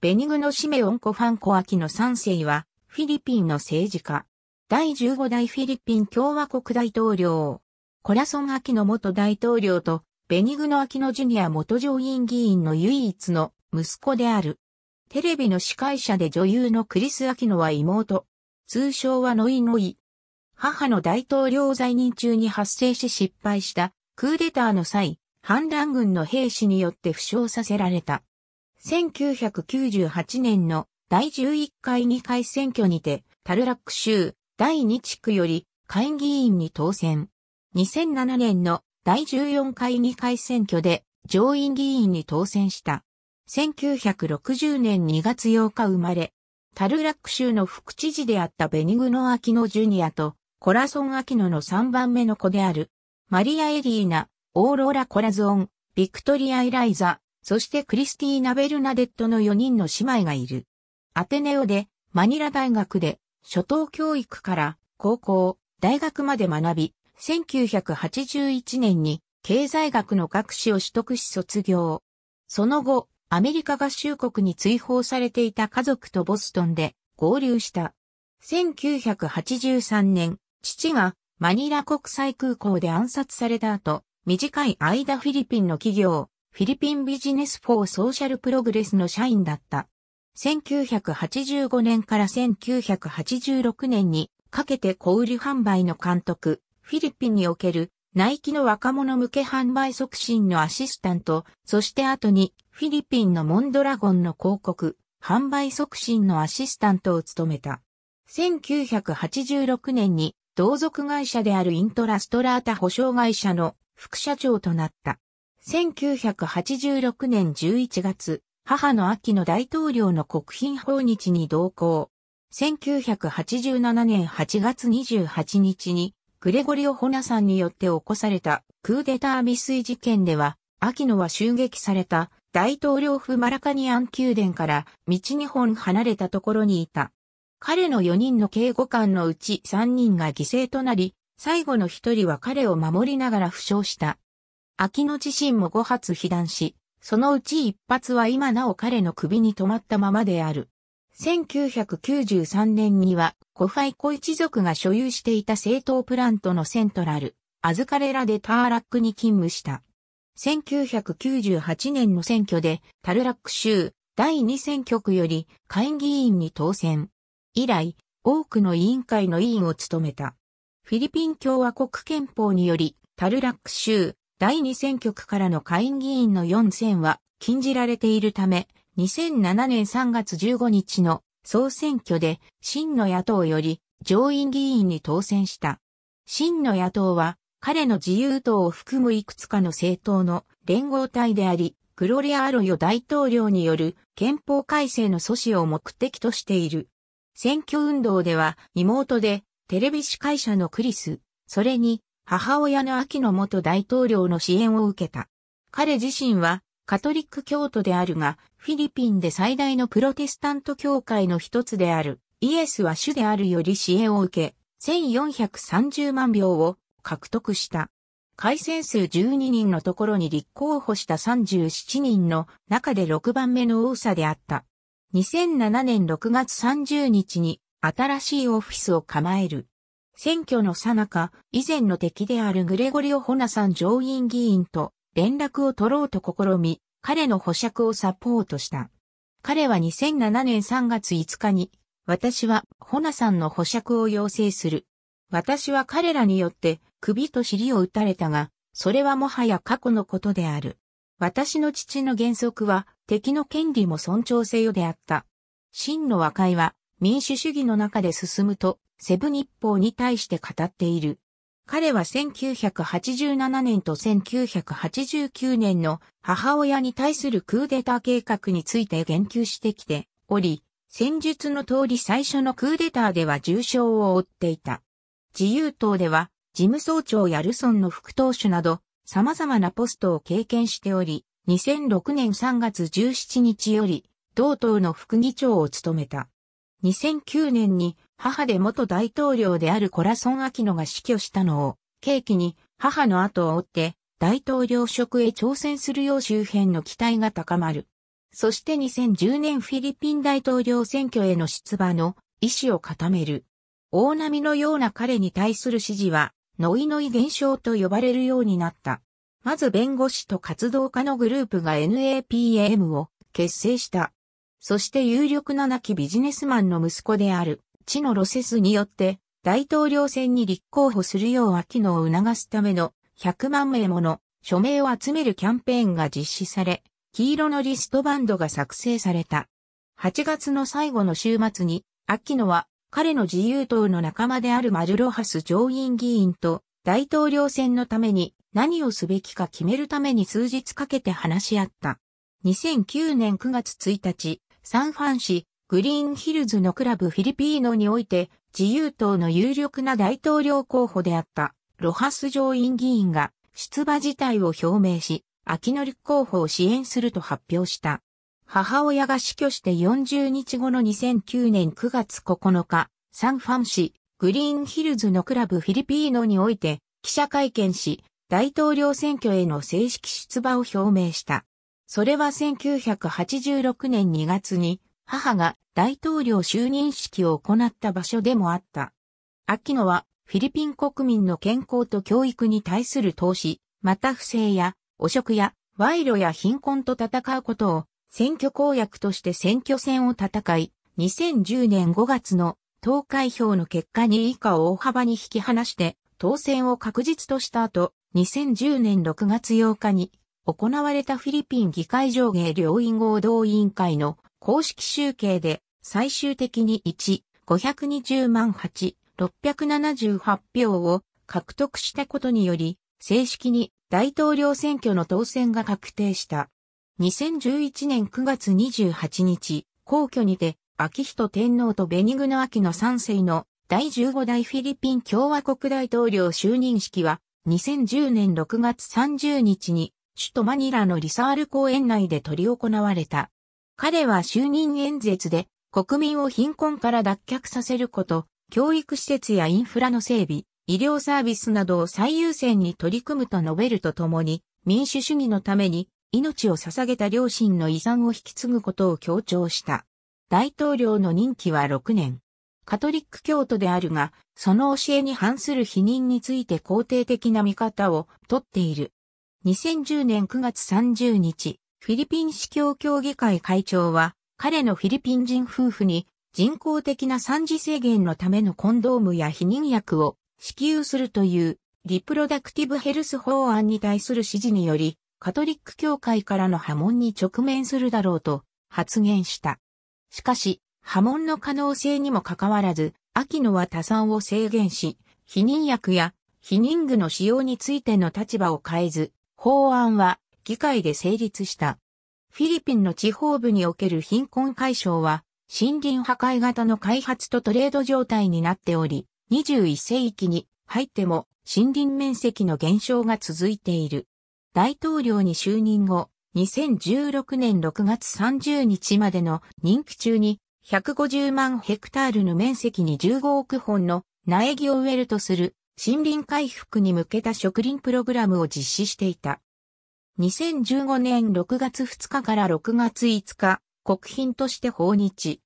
ベニグノシメオンコファンコアキノ3世は、フィリピンの政治家。第15代フィリピン共和国大統領。コラソン・アキノ元大統領と、ベニグノ・アキノジュニア元上院議員の唯一の息子である。テレビの司会者で女優のクリス・アキノは妹。通称はノイノイ。母の大統領在任中に発生し失敗したクーデターの際、反乱軍の兵士によって負傷させられた。1998年の第11回議会選挙にて、タルラック州第2地区より会議員に当選。2007年の第14回議会選挙で上院議員に当選した。1960年2月8日生まれ、タルラック州の副知事であったベニグノ・アキノ・ジュニアとコラソン・アキノの3番目の子である、マリア・エリーナ、オーローラ・コラゾン、ビクトリア・エライザ、そしてクリスティーナ・ベルナデットの4人の姉妹がいる。アテネオで、マニラ大学で、初等教育から高校、大学まで学び、1981年に経済学の学士を取得し卒業。その後、アメリカ合衆国に追放されていた家族とボストンで合流した。1983年、父がマニラ国際空港で暗殺された後、短い間フィリピンの企業、フィリピンビジネスフォーソーシャルプログレスの社員だった。1985年から1986年にかけて小売販売の監督、フィリピンにおけるナイキの若者向け販売促進のアシスタント、そして後にフィリピンのモンドラゴンの広告、販売促進のアシスタントを務めた。1986年に同族会社であるイントラストラータ保証会社の副社長となった。1986年11月、母の秋の大統領の国賓訪日に同行。1987年8月28日に、グレゴリオ・ホナさんによって起こされたクーデター未遂事件では、秋野は襲撃された大統領府マラカニアン宮殿から道2本離れたところにいた。彼の4人の警護官のうち3人が犠牲となり、最後の1人は彼を守りながら負傷した。秋野自身も5発被弾し、そのうち1発は今なお彼の首に止まったままである。1993年には、コファイコ一族が所有していた政党プラントのセントラル、アズカレラでターラックに勤務した。1998年の選挙で、タルラック州第2選挙区より会議員に当選。以来、多くの委員会の委員を務めた。フィリピン共和国憲法により、タルラック州第2選挙区からの下院議員の4選は禁じられているため、2007年3月15日の総選挙で、真の野党より上院議員に当選した。真の野党は、彼の自由党を含むいくつかの政党の連合体であり、グロリア・アロヨ大統領による憲法改正の阻止を目的としている。選挙運動では妹でテレビ司会者のクリス、それに母親の秋の元大統領の支援を受けた。彼自身はカトリック教徒であるが、フィリピンで最大のプロテスタント教会の一つである、イエスは主であるより支援を受け、1430万票を獲得した。改選数12人のところに立候補した37人の中で6番目の多さであった。2007年6月30日に新しいオフィスを構える。選挙のさなか、以前の敵であるグレゴリオ・ホナさん上院議員と連絡を取ろうと試み、彼の保釈をサポートした。彼は2007年3月5日に、私はホナさんの保釈を要請する。私は彼らによって首と尻を打たれたが、それはもはや過去のことである。私の父の原則は敵の権利も尊重せよであった。真の和解は民主主義の中で進むと、セブ日報に対して語っている。彼は1987年と1989年の母親に対するクーデター計画について言及してきており、戦術の通り最初のクーデターでは重傷を負っていた。自由党では事務総長やルソンの副党首など様々なポストを経験しており、2006年3月17日より同党の副議長を務めた。2009年に母で元大統領であるコラソン・アキノが死去したのを、契機に母の後を追って大統領職へ挑戦するよう周辺の期待が高まる。そして2010年フィリピン大統領選挙への出馬の意思を固める。大波のような彼に対する支持は、ノイノイ現象と呼ばれるようになった。まず弁護士と活動家のグループが NAPAM を結成した。そして有力な亡きビジネスマンの息子である、地のロセスによって、大統領選に立候補するよう秋野を促すための100万名もの署名を集めるキャンペーンが実施され、黄色のリストバンドが作成された。8月の最後の週末に、秋野は彼の自由党の仲間であるマルロハス上院議員と大統領選のために何をすべきか決めるために数日かけて話し合った。2009年9月1日、サンファン市、グリーンヒルズのクラブフィリピーノにおいて、自由党の有力な大統領候補であった、ロハス上院議員が、出馬自体を表明し、秋の立候補を支援すると発表した。母親が死去して40日後の2009年9月9日、サンファン市、グリーンヒルズのクラブフィリピーノにおいて、記者会見し、大統領選挙への正式出馬を表明した。それは1986年2月に母が大統領就任式を行った場所でもあった。秋野はフィリピン国民の健康と教育に対する投資、また不正や汚職や賄賂や貧困と戦うことを選挙公約として選挙戦を戦い、2010年5月の投開票の結果に以下を大幅に引き離して当選を確実とした後、2010年6月8日に行われたフィリピン議会上下両院合同委員会の公式集計で最終的に1、520万8、678票を獲得したことにより、正式に大統領選挙の当選が確定した。2011年9月28日、皇居にて、秋仁天皇とベニグノ秋の三世の第15代フィリピン共和国大統領就任式は、2010年6月30日に首都マニラのリサール公園内で執り行われた。彼は就任演説で国民を貧困から脱却させること、教育施設やインフラの整備、医療サービスなどを最優先に取り組むと述べるとともに、民主主義のために命を捧げた両親の遺産を引き継ぐことを強調した。大統領の任期は6年。カトリック教徒であるが、その教えに反する否認について肯定的な見方をとっている。2010年9月30日、フィリピン司教協議会会長は、彼のフィリピン人夫婦に人工的な産次制限のためのコンドームや避妊薬を支給するというリプロダクティブヘルス法案に対する指示により、カトリック教会からの波紋に直面するだろうと発言した。しかし、波紋の可能性にもかかわらず、秋野は多産を制限し、避妊薬や避妊具の使用についての立場を変えず、法案は議会で成立した。フィリピンの地方部における貧困解消は、森林破壊型の開発とトレード状態になっており、21世紀に入っても森林面積の減少が続いている。大統領に就任後、2016年6月30日までの任期中に150万ヘクタールの面積に15億本の苗木を植えるとする森林回復に向けた植林プログラムを実施していた。2015年6月2日から6月5日、国賓として訪日。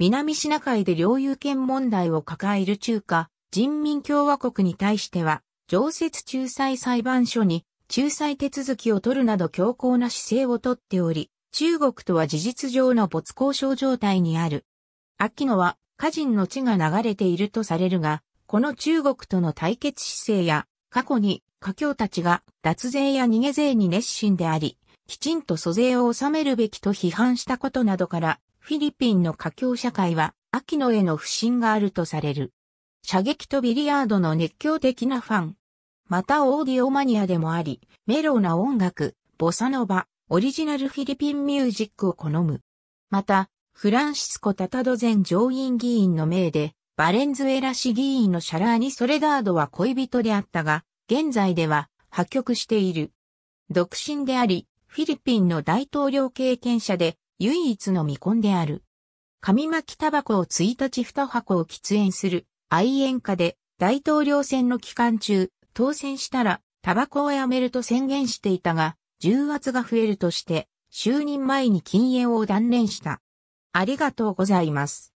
南シナ海で領有権問題を抱える中華人民共和国に対しては、常設仲裁裁判所に仲裁手続きを取るなど強硬な姿勢をとっており、中国とは事実上の没交渉状態にある。秋野は、家人の地が流れているとされるが、この中国との対決姿勢や、過去に華僑たちが脱税や逃げ税に熱心であり、きちんと租税を納めるべきと批判したことなどから、フィリピンの華僑社会は、秋野への不信があるとされる。射撃とビリヤードの熱狂的なファン。またオーディオマニアでもあり、メローな音楽、ボサノバ、オリジナルフィリピンミュージックを好む。また、フランシスコ・タタド前上院議員の命で、バレンズエラ市議員のシャラーニ・ソレダードは恋人であったが、現在では破局している。独身であり、フィリピンの大統領経験者で唯一の未婚である。紙巻きタバコを1日2箱を喫煙する愛煙家で大統領選の期間中、当選したらタバコをやめると宣言していたが、重圧が増えるとして、就任前に禁煙を断念した。ありがとうございます。